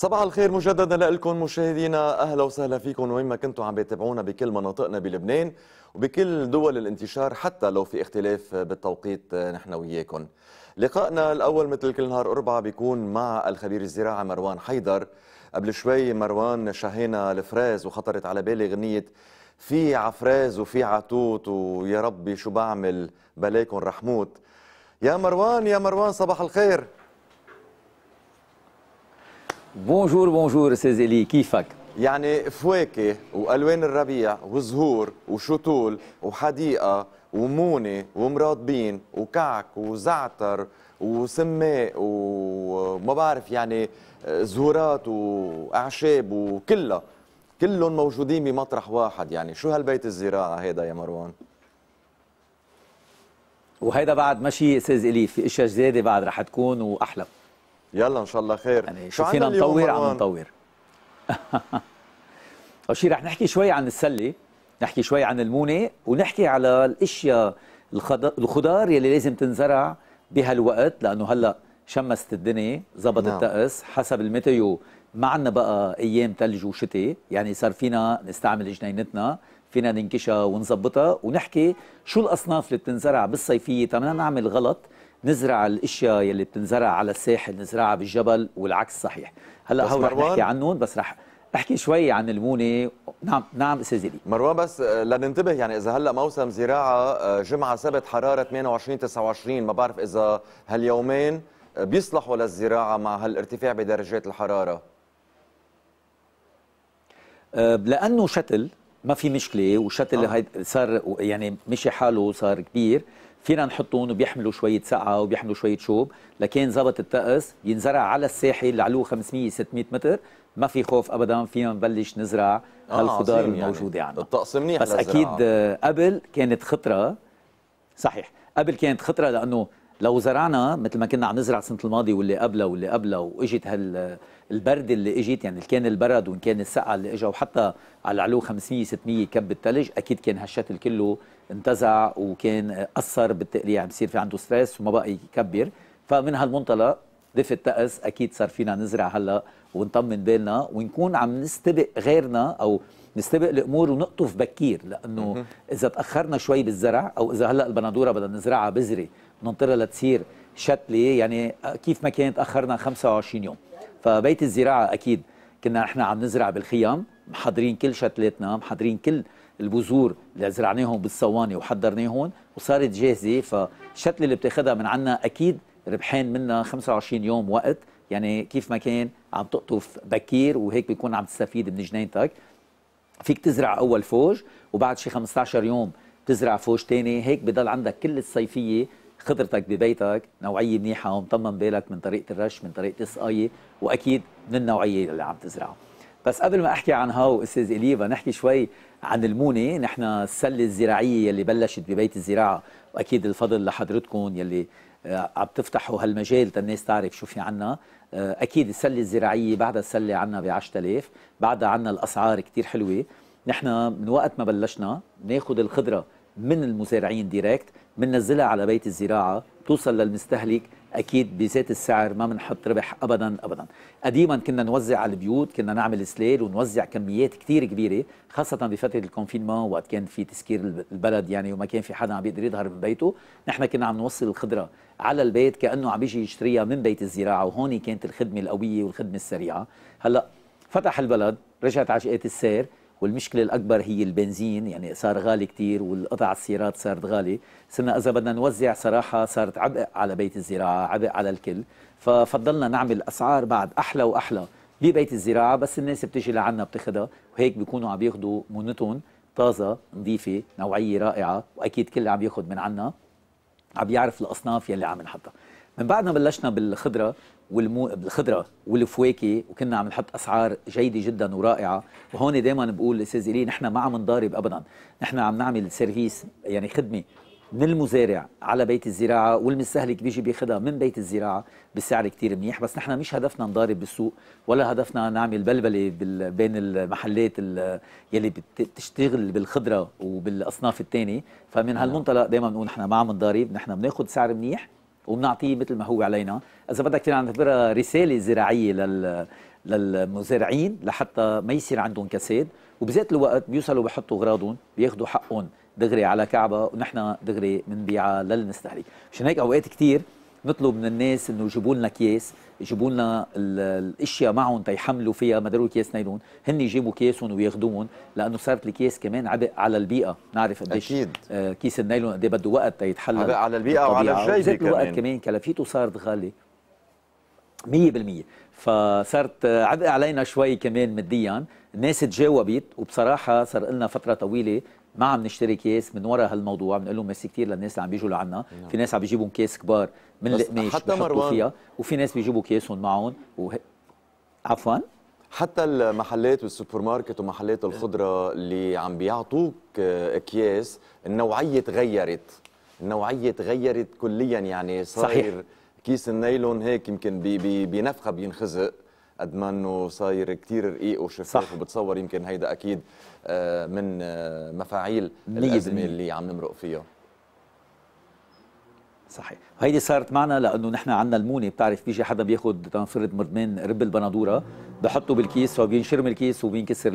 صباح الخير مجددا لكم مشاهدينا اهلا وسهلا فيكم وين ما كنتم عم بتابعونا بكل مناطقنا بلبنان وبكل دول الانتشار حتى لو في اختلاف بالتوقيت نحن وياكم. لقائنا الاول مثل كل نهار اربعه بيكون مع الخبير الزراعي مروان حيدر قبل شوي مروان شهينا الفراز وخطرت على بالي غنيه في عفراز وفي عتوت ويا ربي شو بعمل رح رحموت يا مروان يا مروان صباح الخير بونجور بونجور استاذ الي كيفك؟ يعني فواكه والوان الربيع وزهور وشطول وحديقه ومونه ومراطبين وكعك وزعتر وسماء وما بعرف يعني آه، زهورات واعشاب وكلها كلهم موجودين بمطرح واحد يعني شو هالبيت الزراعه هيدا يا مروان؟ وهيدا بعد ماشي استاذ الي في اشياء جديده بعد رح تكون واحلى يلا ان شاء الله خير يعني شو فينا نطور عم نطور اول شيء رح نحكي شوي عن السله نحكي شوي عن المونه ونحكي على الاشياء الخضار يلي لازم تنزرع بهالوقت لانه هلا شمست الدنيا زبط نعم. الطقس حسب الميتيو ما عندنا بقى ايام ثلج وشتاء يعني صار فينا نستعمل جنينتنا فينا ننكشها ونظبطها ونحكي شو الاصناف اللي بتنزرع بالصيفيه تمام نعمل غلط نزرع الاشياء يلي بتنزرع على الساحل نزرعها بالجبل والعكس صحيح هلا هو رح نحكي عنهم بس رح احكي شوي عن المونه نعم نعم استاذ لي مروان بس آه، لننتبه يعني اذا هلا موسم زراعه آه، جمعه سبت حراره 28 29 ما بعرف اذا هاليومين آه، بيصلحوا للزراعه مع هالارتفاع بدرجات الحراره لانه شتل ما في مشكله وشتل آه. صار يعني مشي حاله صار كبير فينا نحطهم وبيحملوا شويه سقعه وبيحملوا شويه شوب لكن زبط الطقس ينزرع على الساحل علوه 500 600 متر ما في خوف ابدا فينا نبلش نزرع آه هالخضار الموجوده يعني. عندنا يعني. الطقس منيح بس اكيد قبل آه، كانت خطره صحيح قبل كانت خطره لانه لو زرعنا مثل ما كنا عم نزرع السنه الماضيه واللي قبلها واللي قبلها واجت هال البرد اللي اجت يعني كان البرد وان كان السقعه اللي اجا وحتى على العلو 500 600 كب الثلج اكيد كان هالشتل كله انتزع وكان اثر بالتقليع يعني بصير في عنده ستريس وما بقى يكبر فمن هالمنطلق دف الطقس اكيد صار فينا نزرع هلا ونطمن بالنا ونكون عم نستبق غيرنا او نستبق الامور ونقطف بكير لانه اذا تاخرنا شوي بالزرع او اذا هلا البندوره بدنا نزرعها بذره ننطرها لتصير شتله يعني كيف ما كانت اخرنا 25 يوم فبيت الزراعه اكيد كنا احنا عم نزرع بالخيام محضرين كل شتلاتنا محضرين كل البذور اللي زرعناهم بالصواني وحضرناهم وصارت جاهزه فالشتله اللي بتاخذها من عنا اكيد ربحان منها 25 يوم وقت يعني كيف ما كان عم تقطف بكير وهيك بيكون عم تستفيد من جنينتك فيك تزرع اول فوج وبعد شي 15 يوم تزرع فوج تاني هيك بضل عندك كل الصيفيه خضرتك ببيتك نوعيه منيحه ومطمن بالك من طريقه الرش من طريقه السقايه واكيد من النوعيه اللي عم تزرعها بس قبل ما احكي عن هاو استاذ اليفا نحكي شوي عن المونه نحن السله الزراعيه يلي بلشت ببيت الزراعه واكيد الفضل لحضرتكم يلي آه، عم تفتحوا هالمجال للناس تعرف شو في عنا آه، اكيد السله الزراعيه بعدها السله عنا ب 10000 بعدها عنا الاسعار كثير حلوه نحن من وقت ما بلشنا ناخذ الخضره من المزارعين ديريكت بننزلها على بيت الزراعه توصل للمستهلك اكيد بذات السعر ما بنحط ربح ابدا ابدا قديما كنا نوزع على البيوت كنا نعمل سلال ونوزع كميات كثير كبيره خاصه بفتره الكونفينمون وقت كان في تسكير البلد يعني وما كان في حدا عم بيقدر يظهر من بيته نحن كنا عم نوصل الخضره على البيت كانه عم بيجي يشتريها من بيت الزراعه وهون كانت الخدمه القويه والخدمه السريعه هلا فتح البلد رجعت عشقات السير والمشكله الاكبر هي البنزين يعني صار غالي كثير والقطع السيارات صارت غاليه صرنا اذا بدنا نوزع صراحه صارت عبء على بيت الزراعه عبء على الكل ففضلنا نعمل اسعار بعد احلى واحلى ببيت الزراعه بس الناس بتجي لعنا بتاخذها وهيك بيكونوا عم ياخذوا منتهم طازه نظيفه نوعيه رائعه واكيد كل عم ياخذ من عنا عم يعرف الاصناف يلي عم نحطها من بعد ما بلشنا بالخضره والمو... بالخضره والفواكه وكنا عم نحط اسعار جيده جدا ورائعه وهون دائما بقول الاستاذ ايلي نحن ما عم نضارب ابدا نحن عم نعمل سيرفيس يعني خدمه من المزارع على بيت الزراعة والمستهلك بيجي بياخذها من بيت الزراعة بسعر كتير منيح بس نحن مش هدفنا نضارب بالسوق ولا هدفنا نعمل بلبلة بين المحلات يلي بتشتغل بالخضرة وبالأصناف الثانية فمن نعم. هالمنطلق دايما بنقول نحن ما عم نضارب نحن بناخد سعر منيح وبنعطيه مثل ما هو علينا اذا بدك نعتبرها رساله زراعيه لل للمزارعين لحتى ما يصير عندهم كساد وبذات الوقت بيوصلوا بحطوا اغراضهم بياخذوا حقهم دغري على كعبه ونحن دغري بنبيعها للمستهلك مشان هيك اوقات كثير نطلب من الناس انه يجيبوا لنا اكياس يجيبوا لنا الاشياء معهم تيحملوا فيها ما داروا اكياس نايلون هن يجيبوا كياسهم وياخذوهم لانه صارت الكياس كمان عبء على البيئه نعرف قديش اكيد آه كيس النايلون قد إيه بده وقت تيتحلل عبء على البيئه وعلى الجيبه كمان الوقت كمان كلفيته صارت غاليه 100% فصارت عبء علينا شوي كمان ماديا الناس تجاوبت وبصراحه صار لنا فتره طويله ما عم نشتري كيس من وراء هالموضوع بنقول لهم ميرسي كثير للناس اللي عم بيجوا لعنا نعم. في ناس عم بيجيبوا كيس كبار من القماش حتى مروان فيها وفي ناس بيجيبوا كيسهم معهم وه... عفوا حتى المحلات والسوبر ماركت ومحلات الخضره اللي عم بيعطوك اكياس النوعيه تغيرت النوعيه تغيرت كليا يعني صاير صحيح. كيس النايلون هيك يمكن بنفخه بينخزق قد ما انه صاير كثير رقيق وشفاف وبتصور يمكن هيدا اكيد آه، من آه، مفاعيل الازمه اللي عم نمرق فيها صحيح هيدي صارت معنا لانه نحن عندنا المونه بتعرف بيجي حدا بياخذ تنفرد مردمان رب البندوره بحطه بالكيس فبينشرم الكيس وبينكسر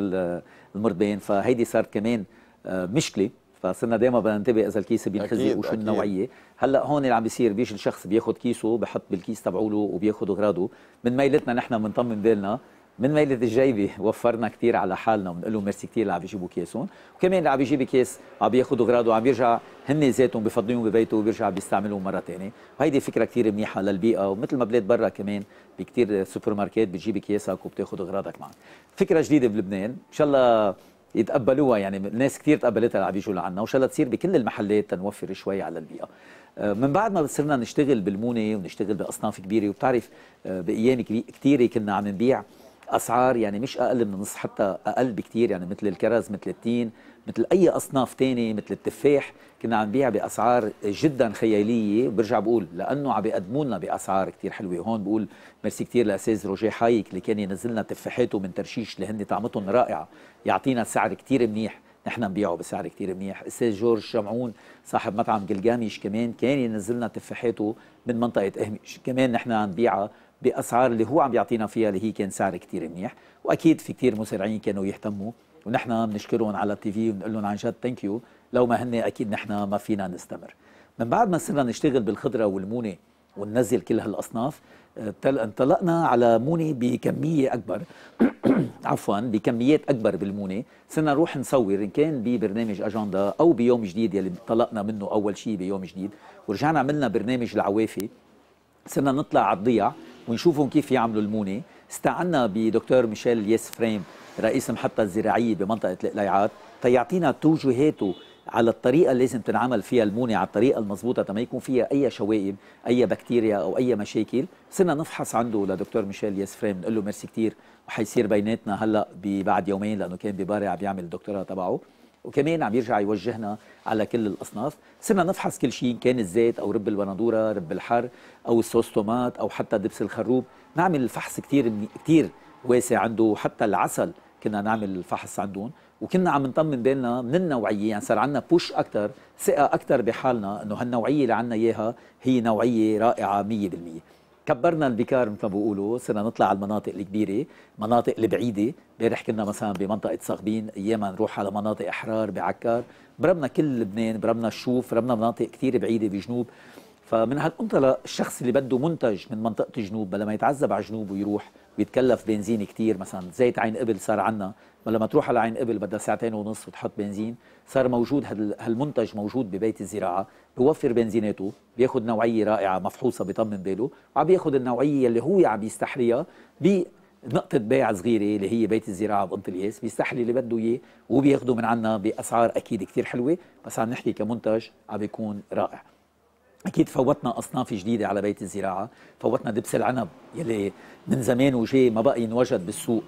المردمان فهيدي صارت كمان آه، مشكله فصرنا دائما بدنا ننتبه اذا الكيس بينخزق وشو النوعيه هلا هون اللي عم بيصير بيجي الشخص بياخذ كيسه بحط بالكيس تبعوله وبياخذ اغراضه من ميلتنا نحن بنطمن بالنا من ميلة الجيبة وفرنا كثير على حالنا وبنقول لهم ميرسي كثير اللي عم يجيبوا كيسهم وكمان اللي عم يجيب كيس عم ياخذ اغراضه وعم يرجع هن ذاتهم بفضيهم ببيته وبيرجع بيستعملهم مره ثانيه وهيدي فكره كثير منيحه للبيئه ومثل ما بلاد برا كمان بكثير سوبر ماركت بتجيب اكياسك وبتاخذ اغراضك معك فكره جديده بلبنان ان شاء الله يتقبلوها يعني الناس كثير تقبلتها اللي عم يجوا لعنا وان شاء الله تصير بكل المحلات تنوفر شوي على البيئه آه، من بعد ما صرنا نشتغل بالمونه ونشتغل باصناف كبيره وبتعرف آه، بايام كثيره كنا عم نبيع اسعار يعني مش اقل من النص حتى اقل بكثير يعني مثل الكرز مثل التين مثل اي اصناف تاني مثل التفاح كنا عم نبيع باسعار جدا خياليه وبرجع بقول لانه عم بيقدموا لنا باسعار كثير حلوه هون بقول ميرسي كثير لاستاذ روجيه حايك اللي كان ينزل لنا تفاحاته من ترشيش اللي هن طعمتهم رائعه يعطينا سعر كثير منيح نحن نبيعه بسعر كثير منيح استاذ جورج شمعون صاحب مطعم جلجاميش كمان كان ينزل لنا تفاحاته من منطقه اهمش كمان نحن عم نبيعها باسعار اللي هو عم يعطينا فيها اللي هي كان سعر كثير منيح واكيد في كثير مسرعين كانوا يهتموا ونحن بنشكرهم على التي في وبنقول لهم عن جد ثانك يو لو ما هن اكيد نحن ما فينا نستمر من بعد ما صرنا نشتغل بالخضره والمونه وننزل كل هالاصناف آه، انطلقنا على مونه بكميه اكبر عفوا بكميات اكبر بالمونه صرنا نروح نصور ان كان ببرنامج اجندا او بيوم جديد يلي انطلقنا منه اول شيء بيوم جديد ورجعنا عملنا برنامج العوافي صرنا نطلع على الضيع ونشوفهم كيف يعملوا المونه استعنا بدكتور ميشيل يس فريم رئيس المحطه الزراعية بمنطقة القليعات تيعطينا توجيهاته على الطريقة اللي لازم تنعمل فيها المونة على الطريقة المضبوطة تما يكون فيها أي شوائب أي بكتيريا أو أي مشاكل صرنا نفحص عنده لدكتور ميشيل يس فريم نقول له ميرسي كثير وحيصير بيناتنا هلا بعد يومين لأنه كان بباري عم يعمل الدكتوراه تبعه وكمان عم يرجع يوجهنا على كل الاصناف صرنا نفحص كل شيء كان الزيت او رب البندوره رب الحر او الصوص تومات او حتى دبس الخروب نعمل الفحص كثير كثير واسع عنده حتى العسل كنا نعمل الفحص عندهم وكنا عم نطمن بالنا من النوعيه يعني صار عندنا بوش اكثر ثقه اكثر بحالنا انه هالنوعيه اللي عندنا اياها هي نوعيه رائعه 100% كبرنا البكار مثل ما بيقولوا صرنا نطلع على المناطق الكبيره مناطق البعيده امبارح كنا مثلا بمنطقه صغبين اياما نروح على مناطق احرار بعكار برمنا كل لبنان برمنا الشوف برمنا مناطق كثير بعيده بجنوب فمن هالمنطلق الشخص اللي بده منتج من منطقه الجنوب بلا ما يتعذب على الجنوب ويروح ويتكلف بنزين كثير مثلا زيت عين قبل صار عنا ولما لما تروح على عين قبل بدها ساعتين ونص وتحط بنزين صار موجود هالمنتج موجود ببيت الزراعه بوفر بنزيناته بياخذ نوعيه رائعه مفحوصه بيطمن باله وعم بياخذ النوعيه اللي هو عم يستحليها بنقطه بيع صغيره اللي هي بيت الزراعه بقنط الياس بيستحلي اللي بده اياه وبياخده من عنا باسعار اكيد كثير حلوه بس عم نحكي كمنتج عم بيكون رائع اكيد فوتنا اصناف جديده على بيت الزراعه فوتنا دبس العنب يلي من زمان وجاي ما بقى ينوجد بالسوق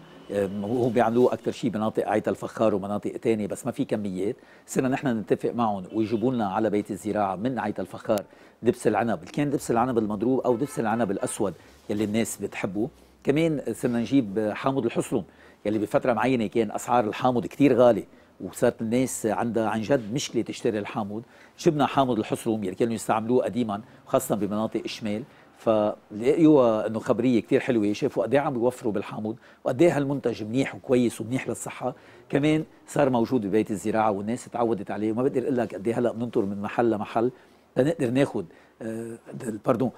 هو بيعملوه اكثر شيء بمناطق عيت الفخار ومناطق ثانيه بس ما في كميات صرنا نحن نتفق معهم ويجيبوا لنا على بيت الزراعه من عيت الفخار دبس العنب كان دبس العنب المضروب او دبس العنب الاسود يلي الناس بتحبه كمان صرنا نجيب حامض الحصلم يلي بفتره معينه كان اسعار الحامض كثير غالي وصارت الناس عندها عن جد مشكله تشتري الحامض جبنا حامض الحصلم يلي كانوا يستعملوه قديما خاصه بمناطق الشمال فلقيوا ايوه انه خبريه كثير حلوه شافوا قد ايه عم بيوفروا بالحامض وقد ايه هالمنتج منيح وكويس ومنيح للصحه كمان صار موجود ببيت الزراعه والناس تعودت عليه وما بقدر اقول لك قد ايه هلا بننطر من محل لمحل تنقدر ناخذ آه باردون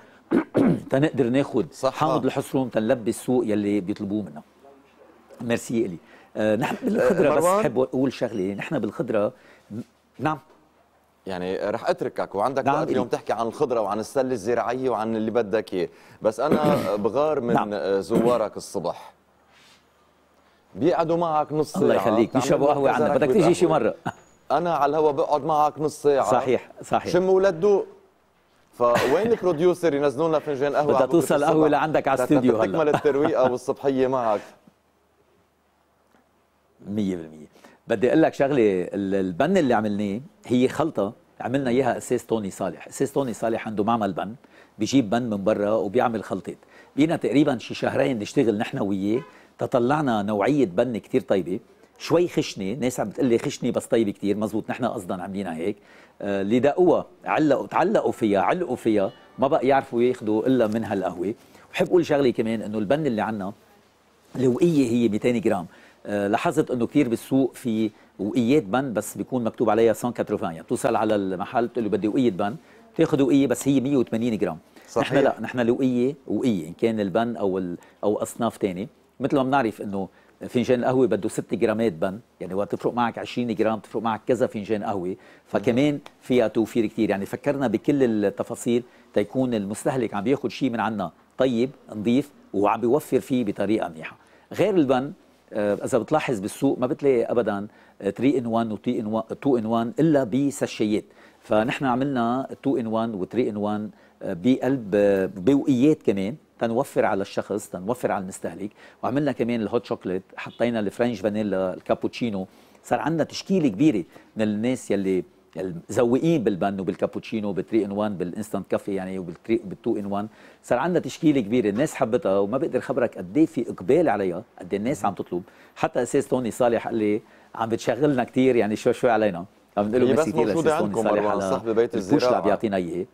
تنقدر ناخذ حامض الحصرم تنلبي السوق يلي بيطلبوه منا ميرسي الي آه نحن بالخضره بس بحب اقول شغله نحن بالخضره نعم يعني رح اتركك وعندك نعم وقت اليوم تحكي عن الخضره وعن السله الزراعيه وعن اللي بدك اياه بس انا بغار من نعم. آه، زوارك الصبح بيقعدوا معك نص ساعه الله يخليك بيشربوا قهوه عندك بدك تيجي شي مره انا على الهواء بقعد معك نص ساعه صحيح صحيح شم ولدو فوين البروديوسر ينزلوا لنا فنجان قهوه بدها توصل قهوه لعندك على الاستوديو هلا تكمل الترويقه والصبحيه معك 100% بدي اقول لك شغله البن اللي عملناه هي خلطه عملنا اياها اساس توني صالح، اساس توني صالح عنده معمل بن بيجيب بن من برا وبيعمل خلطات، بقينا تقريبا شي شهرين نشتغل نحن وياه تطلعنا نوعيه بن كثير طيبه، شوي خشنه، ناس عم بتقول لي خشنه بس طيبه كثير، مزبوط نحن قصدا عاملينها هيك، آه، اللي آه دقوها علقوا تعلقوا فيها، علقوا فيها، ما بقى يعرفوا ياخذوا الا من هالقهوه، وبحب اقول شغله كمان انه البن اللي عندنا الوقيه هي 200 جرام، آه، لاحظت انه كثير بالسوق في وقيات بن بس بيكون مكتوب عليها 180 يعني بتوصل على المحل بتقول له بدي وقيه بن بتاخذ وقيه بس هي 180 جرام صحيح. نحن لا نحن الوقيه وقيه ان كان البن او او اصناف ثانيه مثل ما بنعرف انه فنجان القهوه بده 6 جرامات بن يعني وقت تفرق معك 20 جرام تفرق معك كذا فنجان قهوه فكمان فيها توفير كثير يعني فكرنا بكل التفاصيل تيكون المستهلك عم بياخذ شيء من عنا طيب نظيف وعم بيوفر فيه بطريقه منيحه غير البن آه، اذا بتلاحظ بالسوق ما بتلاقي ابدا 3 ان 1 و ان 2 ان 1 الا بسشيات فنحن عملنا 2 ان 1 و 3 ان 1 بقلب آه، بوقيات كمان تنوفر على الشخص تنوفر على المستهلك وعملنا كمان الهوت شوكليت حطينا الفرنش فانيلا الكابوتشينو صار عندنا تشكيله كبيره من الناس يلي المزوقين بالبن وبالكابوتشينو وبال3 ان 1 بالانستنت كافي يعني وبال2 ان 1 صار عندنا تشكيله كبيره الناس حبتها وما بقدر خبرك قد ايه في اقبال عليها قد إيه الناس عم تطلب حتى اساس توني صالح قال لي عم بتشغلنا كثير يعني شوي شوي علينا عم نقول له ميرسي كثير لاساس توني صالح على صاحب بيت الزراعه اللي عم بيعطينا اياه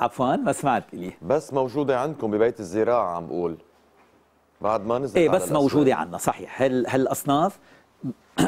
عفوا ما سمعت لي بس موجوده عندكم ببيت الزراعه عم بقول بعد ما نزل ايه بس موجوده عندنا صحيح هالاصناف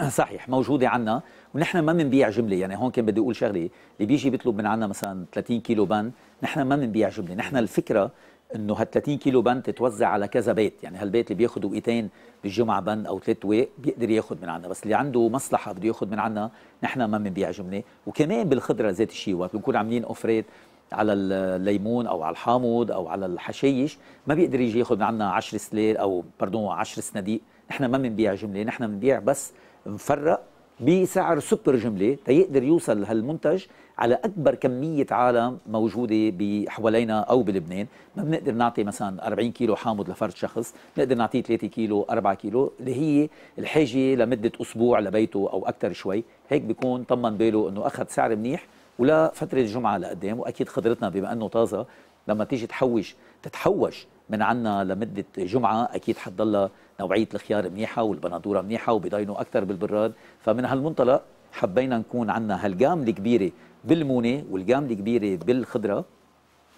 صحيح موجوده عندنا ونحن ما بنبيع جمله يعني هون كان بدي اقول شغله اللي بيجي بيطلب من عنا مثلا 30 كيلو بن نحن ما بنبيع جمله نحن الفكره انه هال 30 كيلو بن تتوزع على كذا بيت يعني هالبيت اللي بياخذ وقتين بالجمعه بن او ثلاث وق بيقدر ياخذ من عنا بس اللي عنده مصلحه بده ياخذ من عنا نحن ما بنبيع جمله وكمان بالخضره ذات الشيء وقت بنكون عاملين اوفريت على الليمون او على الحامض او على الحشيش ما بيقدر يجي ياخذ من عنا 10 سلال او باردون 10 صناديق نحن ما بنبيع جمله نحن بنبيع بس مفرق بسعر سوبر جمله تيقدر يوصل هالمنتج على اكبر كميه عالم موجوده بحوالينا او بلبنان، ما بنقدر نعطي مثلا 40 كيلو حامض لفرد شخص، بنقدر نعطيه 3 كيلو 4 كيلو اللي هي الحاجه لمده اسبوع لبيته او اكثر شوي، هيك بيكون طمن باله انه اخذ سعر منيح ولا فتره جمعه لقدام واكيد خضرتنا بما انه طازه لما تيجي تحوش تتحوش من عنا لمده جمعه اكيد حتضلها نوعيه الخيار منيحه والبندوره منيحه وبيضينوا اكثر بالبراد فمن هالمنطلق حبينا نكون عنا هالجام الكبيره بالمونه والجام الكبيره بالخضره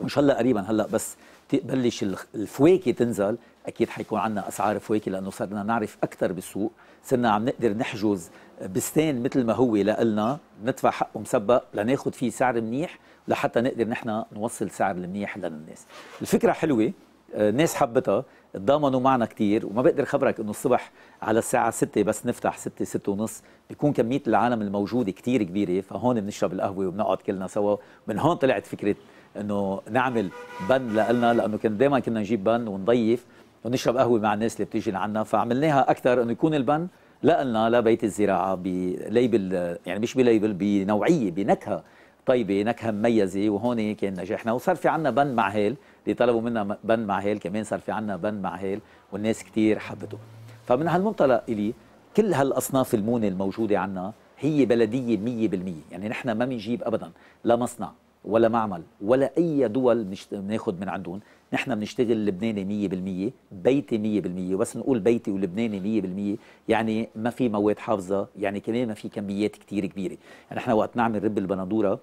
وان شاء الله قريبا هلا بس تبلش الفواكه تنزل اكيد حيكون عندنا اسعار فواكه لانه صرنا نعرف اكثر بالسوق صرنا عم نقدر نحجز بستان مثل ما هو لنا ندفع حقه مسبق لناخذ فيه سعر منيح لحتى نقدر نحن نوصل سعر المنيح للناس الفكره حلوه آه، ناس حبتها تضامنوا معنا كثير وما بقدر خبرك انه الصبح على الساعه 6 بس نفتح 6 6 ونص بيكون كميه العالم الموجوده كثير كبيره فهون بنشرب القهوه وبنقعد كلنا سوا من هون طلعت فكره انه نعمل بن لنا لانه كان دائما كنا نجيب بن ونضيف ونشرب قهوه مع الناس اللي بتيجي لعنا فعملناها اكثر انه يكون البن لنا لبيت الزراعه بليبل يعني مش بليبل بنوعيه بنكهه طيبه نكهه مميزه وهون كان نجاحنا وصار في عنا بن مع هيل اللي طلبوا منا بن مع هيل كمان صار في عنا بن مع هيل والناس كثير حبته فمن هالمنطلق إلي كل هالأصناف المونة الموجودة عنا هي بلدية مية بالمية يعني نحن ما بنجيب أبدا لا مصنع ولا معمل ولا أي دول بناخد من عندهم نحن بنشتغل لبناني مية بالمية بيتي مية بالمية بس نقول بيتي ولبناني مية بالمية يعني ما في مواد حافظة يعني كمان ما في كميات كتير كبيرة يعني نحن وقت نعمل رب البندورة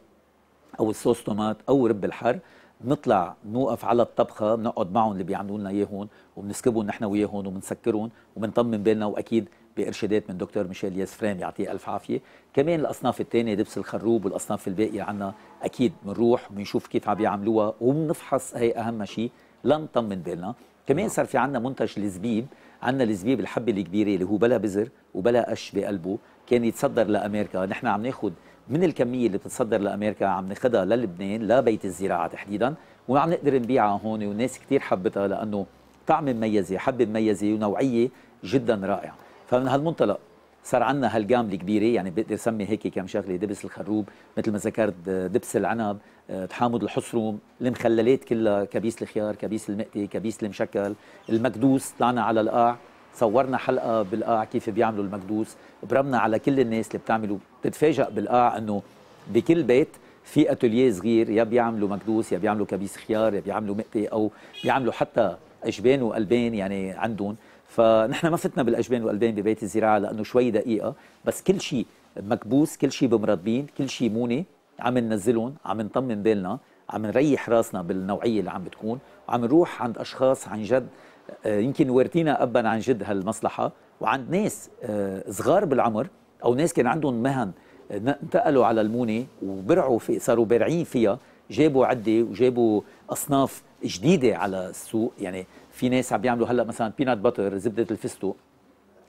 أو الصوص طومات أو رب الحر بنطلع بنوقف على الطبخه بنقعد معهم اللي بيعملوا لنا اياهم وبنسكبهم نحن وياهم وبنسكرهم وبنطمن بالنا واكيد بارشادات من دكتور ميشيل ياس فريم يعطيه الف عافيه، كمان الاصناف الثانيه دبس الخروب والاصناف الباقيه عنا اكيد بنروح وبنشوف كيف عم بيعملوها وبنفحص هي اهم شيء لنطمن بالنا، كمان نعم. صار في عنا منتج الزبيب، عنا الزبيب الحبه الكبيره اللي هو بلا بذر وبلا قش بقلبه، كان يتصدر لامريكا، نحن عم ناخذ من الكميه اللي بتتصدر لامريكا عم ناخدها للبنان لبيت الزراعه تحديدا وعم نقدر نبيعها هون والناس كثير حبتها لانه طعم مميزه حبه مميزه ونوعيه جدا رائعه فمن هالمنطلق صار عندنا هالجام الكبيرة يعني بقدر اسمي هيك كم شغله دبس الخروب مثل ما ذكرت دبس العنب تحامض الحصروم المخللات كلها كبيس الخيار كبيس المقتي كبيس المشكل المكدوس طلعنا على القاع صورنا حلقه بالقاع كيف بيعملوا المكدوس برمنا على كل الناس اللي بتعملوا بتتفاجئ بالقاع انه بكل بيت في اتوليه صغير يا بيعملوا مكدوس يا بيعملوا كبيس خيار يا بيعملوا مقلي او بيعملوا حتى اجبان وقلبان يعني عندهم فنحن ما فتنا بالاجبان والقلبان ببيت الزراعه لانه شوي دقيقه بس كل شيء مكبوس كل شيء بمربين كل شيء مونه عم ننزلهم عم نطمن بالنا عم نريح راسنا بالنوعيه اللي عم بتكون وعم نروح عند اشخاص عن جد آه، يمكن ورتينا ابا عن جد هالمصلحه وعند ناس آه، صغار بالعمر او ناس كان عندهم مهن آه، انتقلوا على المونه وبرعوا في صاروا بارعين فيها جابوا عده وجابوا اصناف جديده على السوق يعني في ناس عم بيعملوا هلا مثلا بينات باتر زبده الفستق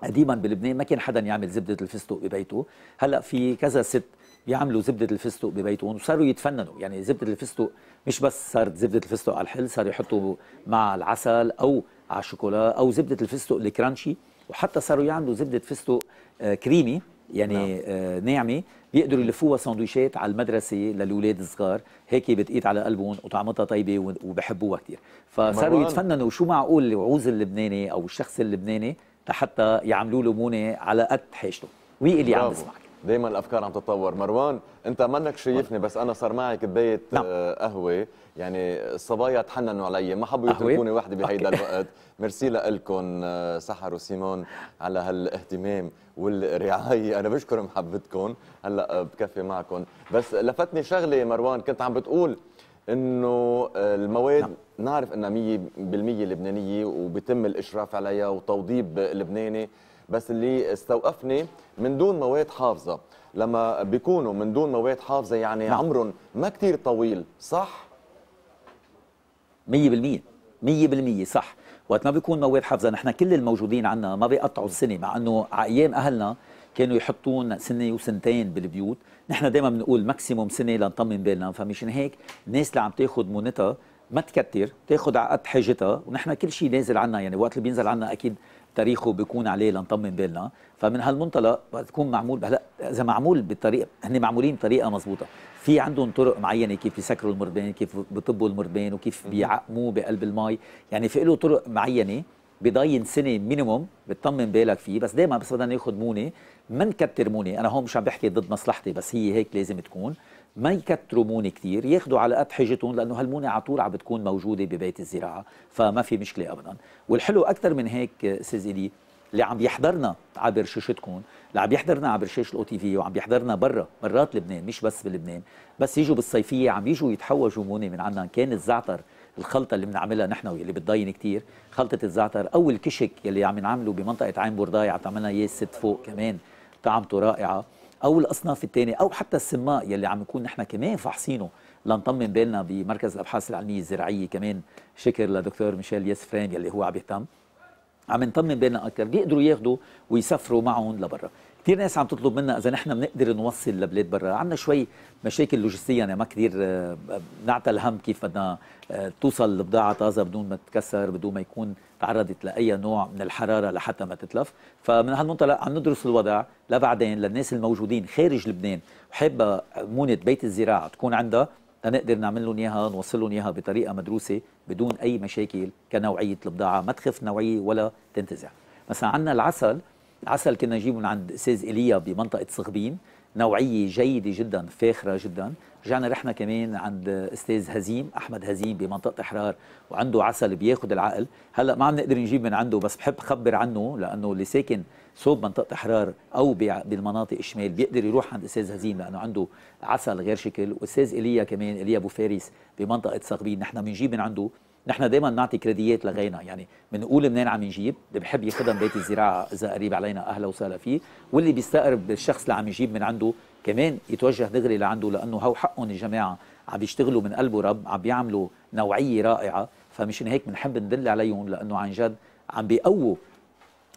قديما بلبنان ما كان حدا يعمل زبده الفستق ببيته هلا في كذا ست بيعملوا زبدة الفستق ببيتهم وصاروا يتفننوا يعني زبدة الفستق مش بس صارت زبدة الفستق على الحل صاروا يحطوا مع العسل أو على الشوكولا او زبده الفستق الكرانشي وحتى صاروا يعملوا زبده فستق آه، كريمي يعني نعم. آه، ناعمه بيقدروا يلفوها سندويشات على المدرسه للاولاد الصغار هيك بتقيت على قلبهم وطعمتها طيبه وبحبوها كثير فصاروا يتفننوا شو معقول الوعوز اللبناني او الشخص اللبناني لحتى يعملوا له مونه على قد حاجته وي اللي عم بسمعك دائما الافكار عم تتطور مروان انت منك شايفني بس انا صار معي كبايه نعم. آه، قهوه يعني الصبايا تحننوا علي ما حبوا يتركوني وحدي بهيدا الوقت ميرسي لكم آه، سحر وسيمون على هالاهتمام والرعايه انا بشكر محبتكم هلا آه، بكفي معكم بس لفتني شغله مروان كنت عم بتقول انه آه، المواد نعم. نعرف انها 100% لبنانيه وبيتم الاشراف عليها وتوضيب لبناني بس اللي استوقفني من دون مواد حافظه لما بيكونوا من دون مواد حافظه يعني نعم. عمرهم ما كثير طويل صح 100% 100% صح وقت ما بيكون مواد حافظه نحن كل الموجودين عندنا ما بيقطعوا السنه مع انه ايام اهلنا كانوا يحطون سنه وسنتين بالبيوت نحن دائما بنقول ماكسيموم سنه لنطمن بالنا فمشان هيك الناس اللي عم تاخذ مونتها ما تكتر تاخذ على قد حاجتها ونحن كل شيء نازل عنا يعني وقت اللي بينزل عنا اكيد تاريخه بيكون عليه لنطمن بالنا فمن هالمنطلق بتكون معمول هلا اذا معمول بالطريقه هن معمولين بطريقه مضبوطه في عندهم طرق معينه كيف يسكروا المربان كيف بيطبوا المربان وكيف بيعقموه بقلب المي يعني في له طرق معينه بضاين سنه مينيموم بتطمن بالك فيه بس دائما بس بدنا ناخذ مونه ما نكتر مونه انا هون مش عم بحكي ضد مصلحتي بس هي هيك لازم تكون ما يكتروا مونه كثير ياخذوا على قد حاجتهم لانه هالمونه على طول عم بتكون موجوده ببيت الزراعه فما في مشكله ابدا والحلو اكثر من هيك استاذ اللي عم يحضرنا عبر شاشتكم اللي عم يحضرنا عبر شاشه الاو تي في وعم يحضرنا برا برات لبنان مش بس بلبنان بس يجوا بالصيفيه عم يجوا يتحوجوا مونه من عندنا كان الزعتر الخلطه اللي بنعملها نحن واللي بتضاين كثير خلطه الزعتر او الكشك اللي عم نعمله بمنطقه عين برداي عم تعملنا اياه الست فوق كمان طعمته رائعه او الاصناف الثانيه او حتى السماء يلي عم نكون نحن كمان فحصينه لنطمن بالنا بمركز الابحاث العلميه الزراعيه كمان شكر لدكتور ميشيل يسفران يلي هو عم يهتم عم نطمن بينا اكثر بيقدروا ياخذوا ويسافروا معهم لبرا كثير ناس عم تطلب منا اذا نحن بنقدر نوصل لبلاد برا عندنا شوي مشاكل لوجستيه يعني ما كثير آه، بنعطى الهم كيف بدنا آه، توصل البضاعه طازه بدون ما تتكسر بدون ما يكون تعرضت لاي نوع من الحراره لحتى ما تتلف فمن هالمنطلق عم ندرس الوضع لبعدين للناس الموجودين خارج لبنان وحابه مونه بيت الزراعه تكون عندها لنقدر نعمل لهم اياها نوصل لهم اياها بطريقه مدروسه بدون اي مشاكل كنوعيه البضاعه ما تخف نوعيه ولا تنتزع مثلا عندنا العسل عسل كنا نجيبه من عند استاذ ايليا بمنطقه صغبين نوعيه جيده جدا فاخره جدا رجعنا رحنا كمان عند استاذ هزيم احمد هزيم بمنطقه احرار وعنده عسل بياخذ العقل هلا ما عم نقدر نجيب من عنده بس بحب خبر عنه لانه اللي ساكن صوب منطقه احرار او بالمناطق الشمال بيقدر يروح عند استاذ هزيم لانه عنده عسل غير شكل واستاذ ايليا كمان ايليا ابو فارس بمنطقه صغبين نحن بنجيب من عنده نحن دائما بنعطي كريديات لغينا يعني بنقول منين عم نجيب اللي بحب يخدم بيت الزراعه اذا قريب علينا اهلا وسهلا فيه واللي بيستقرب بالشخص اللي عم يجيب من عنده كمان يتوجه دغري لعنده لانه هو حقهم الجماعه عم يشتغلوا من قلبه رب عم بيعملوا نوعيه رائعه فمشان هيك بنحب ندل عليهم لانه عن جد عم بيقووا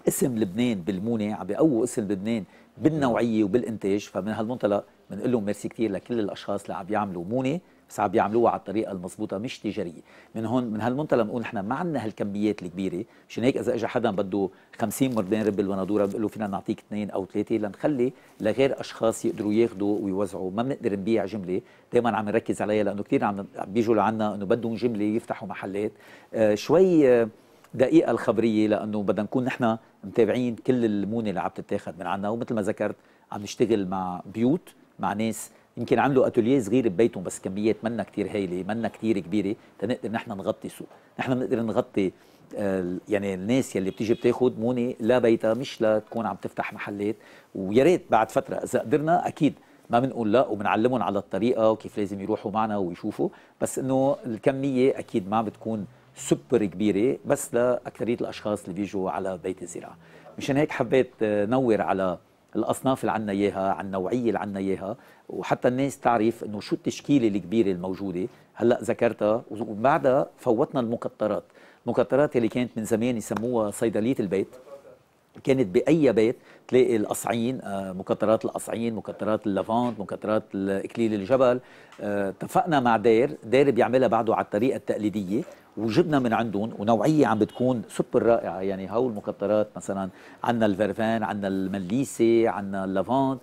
اسم لبنان بالمونه عم بيقووا اسم لبنان بالنوعيه وبالانتاج فمن هالمنطلق بنقول لهم ميرسي كثير لكل الاشخاص اللي عم بيعملوا مونه بس عم بيعملوها على الطريقه المضبوطه مش تجاريه من هون من هالمنطلق بنقول نحن ما عندنا هالكميات الكبيره مشان هيك اذا اجى حدا بده 50 مردين رب البندوره بنقول له فينا نعطيك اثنين او ثلاثه لنخلي لغير اشخاص يقدروا ياخذوا ويوزعوا ما بنقدر نبيع جمله دائما عم نركز عليها لانه كثير عم بيجوا لعنا انه بدهم جمله يفتحوا محلات آه شوي آه دقيقه الخبريه لانه بدنا نكون نحن متابعين كل المونه اللي عم تتاخذ من عنا ومثل ما ذكرت عم نشتغل مع بيوت مع ناس يمكن عملوا اتوليه صغير ببيتهم بس كميات منا كثير هايله منا كثير كبيره تنقدر نحن نغطي السوق نحن بنقدر نغطي آه، يعني الناس يلي بتيجي بتاخذ مونه لا بيتها مش لا تكون عم تفتح محلات ويا ريت بعد فتره اذا قدرنا اكيد ما بنقول لا وبنعلمهم على الطريقه وكيف لازم يروحوا معنا ويشوفوا بس انه الكميه اكيد ما بتكون سوبر كبيره بس لاكثريه الاشخاص اللي بيجوا على بيت الزراعه مشان هيك حبيت نور على الاصناف اللي عنا اياها على النوعيه اللي عنا اياها وحتى الناس تعرف انه شو التشكيله الكبيره الموجوده هلا ذكرتها وبعدها فوتنا المقطرات المقطرات اللي كانت من زمان يسموها صيدليه البيت كانت باي بيت تلاقي القصعين آه، مكترات القصعين مكترات اللافانت مكترات اكليل الجبل آه، اتفقنا مع دير دير بيعملها بعده على الطريقه التقليديه وجبنا من عندهم ونوعيه عم بتكون سوبر رائعه يعني هول المكترات مثلا عندنا الفرفان عندنا المليسه عندنا اللافاند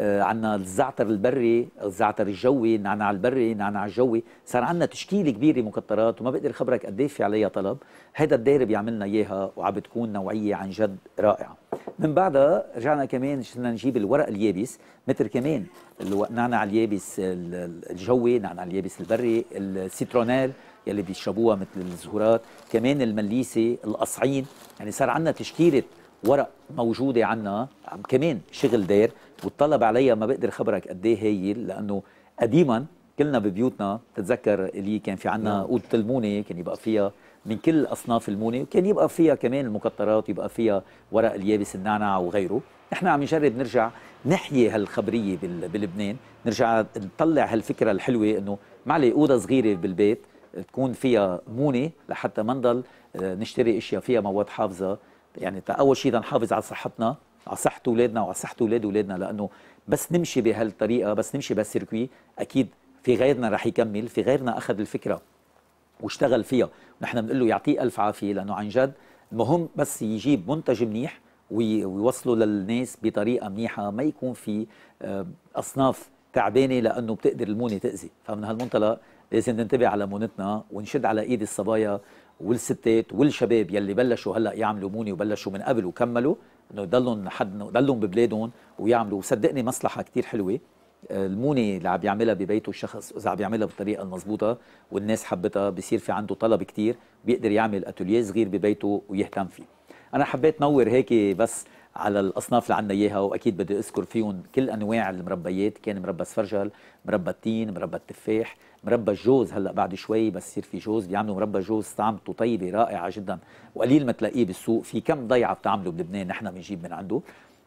آه، عندنا الزعتر البري الزعتر الجوي النعناع البري النعناع الجوي صار عندنا تشكيله كبيره مكترات وما بقدر خبرك قد إيه في عليها طلب هذا الدير بيعملنا اياها وعم بتكون نوعيه عن جد رائعه من بعدها رجعنا كمان صرنا نجيب الورق اليابس متر كمان النعناع اليابس الجوي النعناع اليابس البري السيترونيل يلي بيشربوها مثل الزهورات كمان المليسه القصعين يعني صار عندنا تشكيله ورق موجوده عنا كمان شغل دير والطلب عليها ما بقدر خبرك قد ايه لانه قديما كلنا ببيوتنا بتتذكر اللي كان في عنا نعم. اوضه المونه كان يبقى فيها من كل اصناف المونه وكان يبقى فيها كمان المكترات يبقى فيها ورق اليابس النعنع وغيره نحن عم نجرب نرجع نحيي هالخبريه بلبنان نرجع نطلع هالفكره الحلوه انه معلي اوضه صغيره بالبيت تكون فيها مونه لحتى ما نضل آه، نشتري اشياء فيها مواد حافظه يعني اول شيء نحافظ على صحتنا على صحه اولادنا وعلى صحه اولاد اولادنا لانه بس نمشي بهالطريقه بس نمشي بهالسيركوي اكيد في غيرنا رح يكمل في غيرنا اخذ الفكره واشتغل فيها ونحن بنقول له يعطيه الف عافيه لانه عن جد المهم بس يجيب منتج منيح ويوصله للناس بطريقه منيحه ما يكون في آه، اصناف تعبانه لانه بتقدر المونه تاذي فمن هالمنطلق لازم ننتبه على مونتنا ونشد على ايد الصبايا والستات والشباب يلي بلشوا هلا يعملوا موني وبلشوا من قبل وكملوا انه يضلهم حد يضلهم ببلادهم ويعملوا وصدقني مصلحه كثير حلوه الموني اللي عم يعملها ببيته الشخص اذا عم يعملها بالطريقه المضبوطه والناس حبتها بصير في عنده طلب كثير بيقدر يعمل اتوليه صغير ببيته ويهتم فيه انا حبيت نور هيك بس على الاصناف اللي عندنا اياها واكيد بدي اذكر فيهم كل انواع المربيات كان مربى سفرجل، مربى التين مربى التفاح مربى الجوز هلا بعد شوي بس يصير في جوز بيعملوا مربى جوز طعمته طيبه رائعه جدا وقليل ما تلاقيه بالسوق في كم ضيعه بتعمله بلبنان نحن بنجيب من عنده